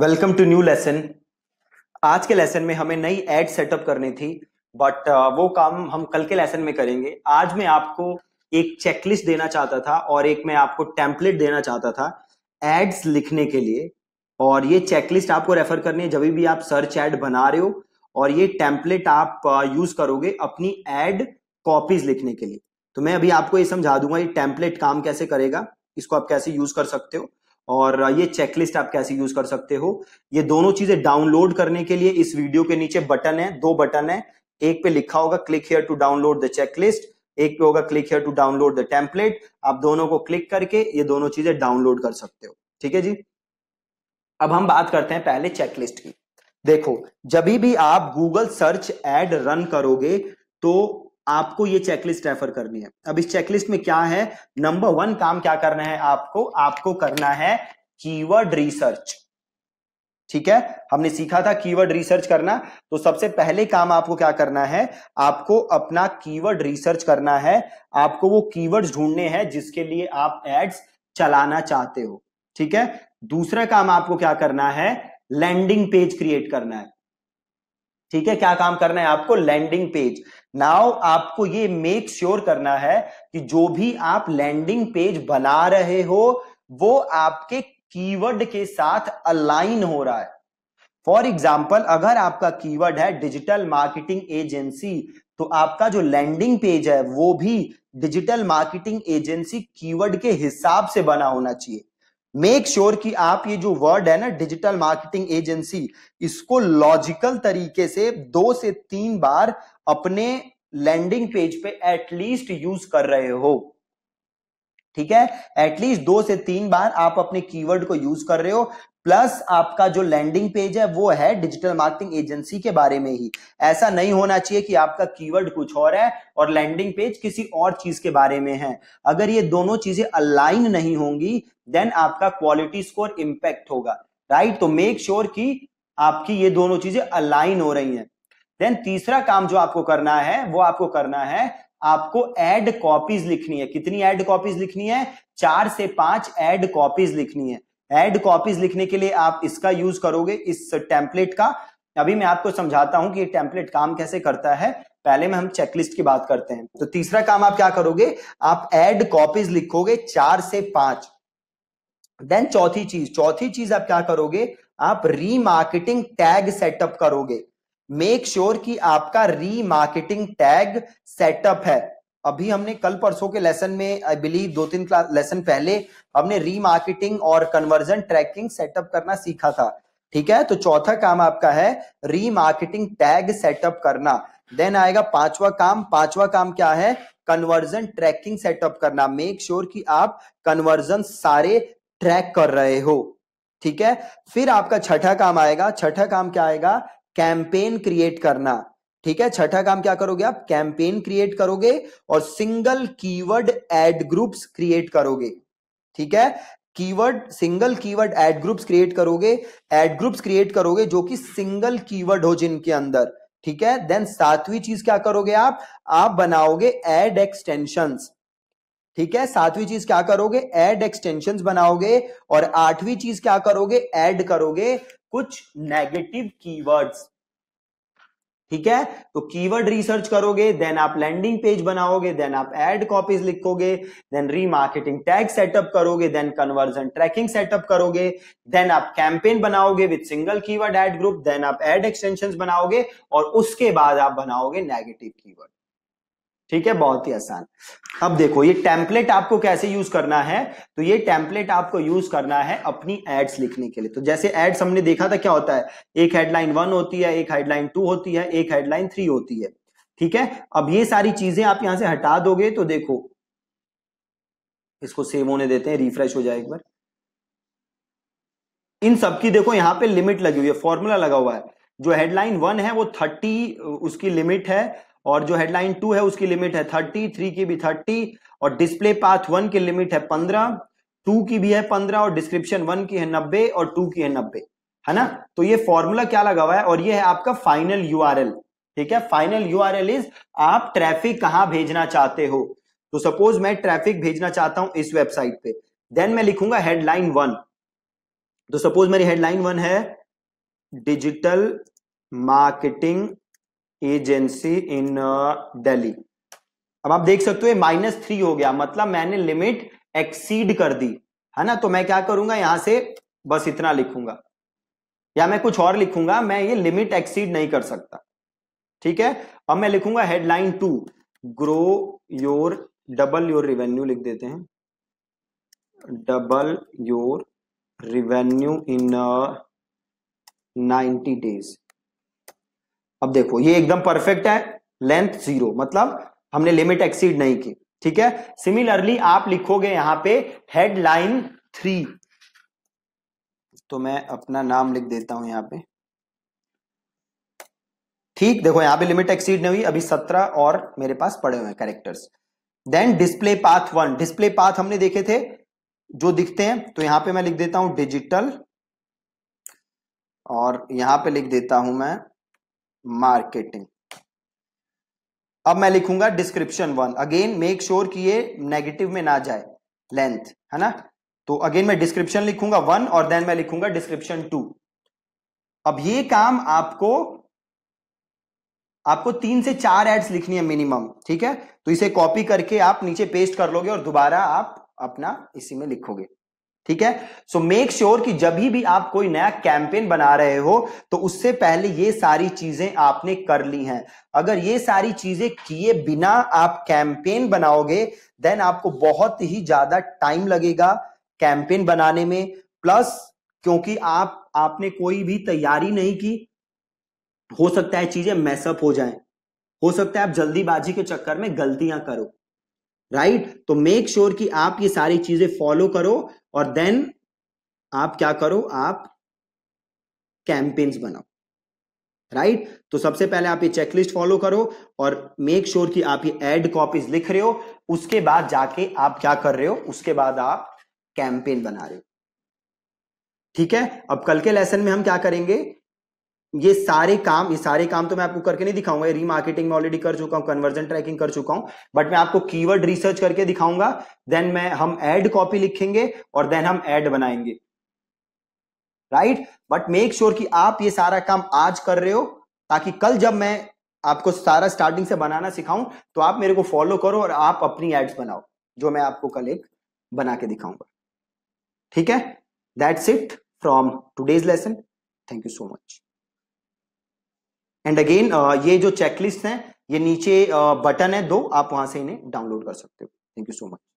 Welcome to new lesson आज के lesson में हमें नई एड सेटअप करनी थी बट uh, वो काम हम कल के लेसन में करेंगे आज मैं आपको एक चेकलिस्ट देना चाहता था और एक मैं आपको टेम्पलेट देना चाहता था एड्स लिखने के लिए और ये चेकलिस्ट आपको रेफर करनी है जब भी आप सर्च एड बना रहे हो और ये टेम्पलेट आप यूज uh, करोगे अपनी एड कॉपीज लिखने के लिए तो मैं अभी आपको ये समझा दूंगा ये टेम्पलेट काम कैसे करेगा इसको आप कैसे यूज कर सकते हो और ये चेकलिस्ट आप कैसे यूज कर सकते हो ये दोनों चीजें डाउनलोड करने के लिए इस वीडियो के नीचे बटन है दो बटन है एक पे लिखा होगा click here to download the checklist एक पे होगा click here to download the template आप दोनों को क्लिक करके ये दोनों चीजें डाउनलोड कर सकते हो ठीक है जी अब हम बात करते हैं पहले चेकलिस्ट की देखो जब भी आप गूगल सर्च एड रन करोगे तो आपको ये चेकलिस्ट रेफर करनी है अब इस चेकलिस्ट में क्या है नंबर वन काम क्या करना है आपको आपको करना है कीवर्ड रिसर्च ठीक है हमने सीखा था कीवर्ड रिसर्च करना तो सबसे पहले काम आपको क्या करना है आपको अपना कीवर्ड रिसर्च करना है आपको वो कीवर्ड्स ढूंढने हैं जिसके लिए आप एड्स चलाना चाहते हो ठीक है दूसरा काम आपको क्या करना है लैंडिंग पेज क्रिएट करना है ठीक है क्या काम करना है आपको लैंडिंग पेज नाउ आपको ये मेक श्योर sure करना है कि जो भी आप लैंडिंग पेज बना रहे हो वो आपके कीवर्ड के साथ अलाइन हो रहा है फॉर एग्जाम्पल अगर आपका कीवर्ड है डिजिटल मार्केटिंग एजेंसी तो आपका जो लैंडिंग पेज है वो भी डिजिटल मार्केटिंग एजेंसी कीवर्ड के हिसाब से बना होना चाहिए मेक श्योर sure कि आप ये जो वर्ड है ना डिजिटल मार्केटिंग एजेंसी इसको लॉजिकल तरीके से दो से तीन बार अपने लैंडिंग पेज पे एटलीस्ट यूज कर रहे हो ठीक है एटलीस्ट दो से तीन बार आप अपने कीवर्ड को यूज कर रहे हो प्लस आपका जो लैंडिंग पेज है वो है डिजिटल मार्केटिंग एजेंसी के बारे में ही ऐसा नहीं होना चाहिए कि आपका कीवर्ड कुछ और है और लैंडिंग पेज किसी और चीज के बारे में है अगर ये दोनों चीजें अलाइन नहीं होंगी देन आपका क्वालिटी स्कोर इम्पैक्ट होगा राइट तो मेक श्योर sure कि आपकी ये दोनों चीजें अलाइन हो रही हैं देन तीसरा काम जो आपको करना है वो आपको करना है आपको एड कॉपीज लिखनी है कितनी एड कॉपीज लिखनी है चार से पांच एड कॉपीज लिखनी है एड कॉपीज लिखने के लिए आप इसका यूज करोगे इस टेम्पलेट का अभी मैं आपको समझाता हूं कि ये टेम्पलेट काम कैसे करता है पहले में हम चेकलिस्ट की बात करते हैं तो तीसरा काम आप क्या करोगे आप एड कॉपीज लिखोगे चार से पांच देन चौथी चीज चौथी चीज आप क्या करोगे आप रीमार्केटिंग टैग सेटअप करोगे मेक श्योर sure कि आपका रीमार्केटिंग टैग सेटअप है अभी हमने कल परसों के लेसन में आई बिलीव दो तीन क्लास लेसन पहले हमने रीमार्केटिंग और कन्वर्जन ट्रैकिंग सेटअप करना सीखा था ठीक है तो चौथा काम आपका है रीमार्केटिंग टैग सेटअप करना देन आएगा पांचवा काम पांचवा काम क्या है कन्वर्जन ट्रैकिंग सेटअप करना मेक श्योर sure कि आप कन्वर्जन सारे ट्रैक कर रहे हो ठीक है फिर आपका छठा काम आएगा छठा काम क्या आएगा कैंपेन क्रिएट करना ठीक है छठा काम क्या करोगे आप कैंपेन क्रिएट करोगे और single keyword ad groups create करोगे ठीक है keyword single keyword ad groups create करोगे एड ग्रुप्स क्रिएट करोगे जो कि सिंगल कीवर्ड हो जिनके अंदर ठीक है देन सातवीं चीज क्या करोगे आप आप बनाओगे एड एक्सटेंशन ठीक है सातवीं चीज क्या करोगे एड एक्सटेंशन बनाओगे और आठवीं चीज क्या करोगे एड करोगे कुछ नेगेटिव कीवर्ड्स ठीक है तो कीवर्ड रिसर्च करोगे देन आप लैंडिंग पेज बनाओगे देन आप एड कॉपीज लिखोगे देन रीमार्केटिंग टैग सेटअप करोगे देन कन्वर्जन ट्रैकिंग सेटअप करोगे देन आप कैंपेन बनाओगे with single keyword ad group then आप एड एक्सटेंशन बनाओगे और उसके बाद आप बनाओगे नेगेटिव कीवर्ड ठीक है बहुत ही आसान अब देखो ये टेम्पलेट आपको कैसे यूज करना है तो ये टेम्पलेट आपको यूज करना है अपनी एड्स लिखने के लिए तो जैसे एड्स हमने देखा था क्या होता है एक हेडलाइन वन होती है एक हेडलाइन टू होती है एक हेडलाइन थ्री होती है ठीक है अब ये सारी चीजें आप यहां से हटा दोगे तो देखो इसको सेव होने देते हैं रिफ्रेश हो जाए एक बार इन सबकी देखो यहां पे लिमिट लगी हुई है फॉर्मूला लगा हुआ है जो हेडलाइन वन है वो थर्टी उसकी लिमिट है और जो हेडलाइन टू है उसकी लिमिट है थर्टी थ्री की भी थर्टी और डिस्प्ले पाथ वन की लिमिट है पंद्रह टू की भी है पंद्रह और डिस्क्रिप्शन वन की है नब्बे और टू की है नब्बे है ना तो ये फॉर्मूला क्या लगा हुआ है और ये है आपका फाइनल यू ठीक है फाइनल यूआरएल इज आप ट्रैफिक कहां भेजना चाहते हो तो सपोज मैं ट्रैफिक भेजना चाहता हूं इस वेबसाइट पे देन मैं लिखूंगा हेडलाइन वन तो सपोज मेरी हेडलाइन वन है digital marketing agency in Delhi अब आप देख सकते हो माइनस थ्री हो गया मतलब मैंने लिमिट एक्सीड कर दी है ना तो मैं क्या करूंगा यहां से बस इतना लिखूंगा या मैं कुछ और लिखूंगा मैं ये लिमिट एक्सीड नहीं कर सकता ठीक है अब मैं लिखूंगा headline two grow your double your revenue लिख देते हैं double your revenue in ninety days अब देखो ये एकदम परफेक्ट है लेंथ जीरो मतलब हमने लिमिट एक्सीड नहीं की ठीक है सिमिलरली आप लिखोगे यहां पे हेडलाइन थ्री तो मैं अपना नाम लिख देता हूं यहां पे ठीक देखो यहां पे लिमिट एक्सीड नहीं हुई अभी सत्रह और मेरे पास पड़े हुए हैं characters then display path one display path हमने देखे थे जो दिखते हैं तो यहां पे मैं लिख देता हूं डिजिटल और यहां पे लिख देता हूं मैं मार्केटिंग अब मैं लिखूंगा description one again make sure कि ये नेगेटिव में ना जाए लेंथ है ना तो अगेन मैं डिस्क्रिप्शन लिखूंगा वन और देन मैं लिखूंगा डिस्क्रिप्शन टू अब ये काम आपको आपको तीन से चार एड्स लिखनी है मिनिमम ठीक है तो इसे कॉपी करके आप नीचे पेस्ट कर लोगे और दोबारा आप अपना इसी में लिखोगे ठीक है सो मेक श्योर कि जब भी आप कोई नया कैंपेन बना रहे हो तो उससे पहले ये सारी चीजें आपने कर ली हैं अगर ये सारी चीजें किए बिना आप कैंपेन बनाओगे देन आपको बहुत ही ज्यादा टाइम लगेगा कैंपेन बनाने में प्लस क्योंकि आप आपने कोई भी तैयारी नहीं की हो सकता है चीजें मैसअप हो जाए हो सकता है आप जल्दीबाजी के चक्कर में गलतियां करो राइट right? तो मेक श्योर sure कि आप ये सारी चीजें फॉलो करो और देन आप क्या करो आप कैंपेन्स बनाओ राइट right? तो सबसे पहले आप ये चेकलिस्ट फॉलो करो और मेक श्योर sure कि आप ये एड कॉपीज लिख रहे हो उसके बाद जाके आप क्या कर रहे हो उसके बाद आप कैंपेन बना रहे हो ठीक है अब कल के लेसन में हम क्या करेंगे ये सारे काम ये सारे काम तो मैं आपको करके नहीं दिखाऊंगा री रीमार्केटिंग में ऑलरेडी कर चुका हूँ कन्वर्जन ट्रैकिंग कर चुका हूँ बट मैं आपको कीवर्ड रिसर्च करके दिखाऊंगा देन मैं हम एड कॉपी लिखेंगे और देन हम एड बनाएंगे राइट बट मेक श्योर कि आप ये सारा काम आज कर रहे हो ताकि कल जब मैं आपको सारा स्टार्टिंग से बनाना सिखाऊं तो आप मेरे को फॉलो करो और आप अपनी एड्स बनाओ जो मैं आपको कल एक बना के दिखाऊंगा ठीक है that's it from today's lesson thank you so much and again uh, ये जो चेकलिस्ट है ये नीचे बटन uh, है दो आप वहां से इन्हें डाउनलोड कर सकते हो थैंक यू सो मच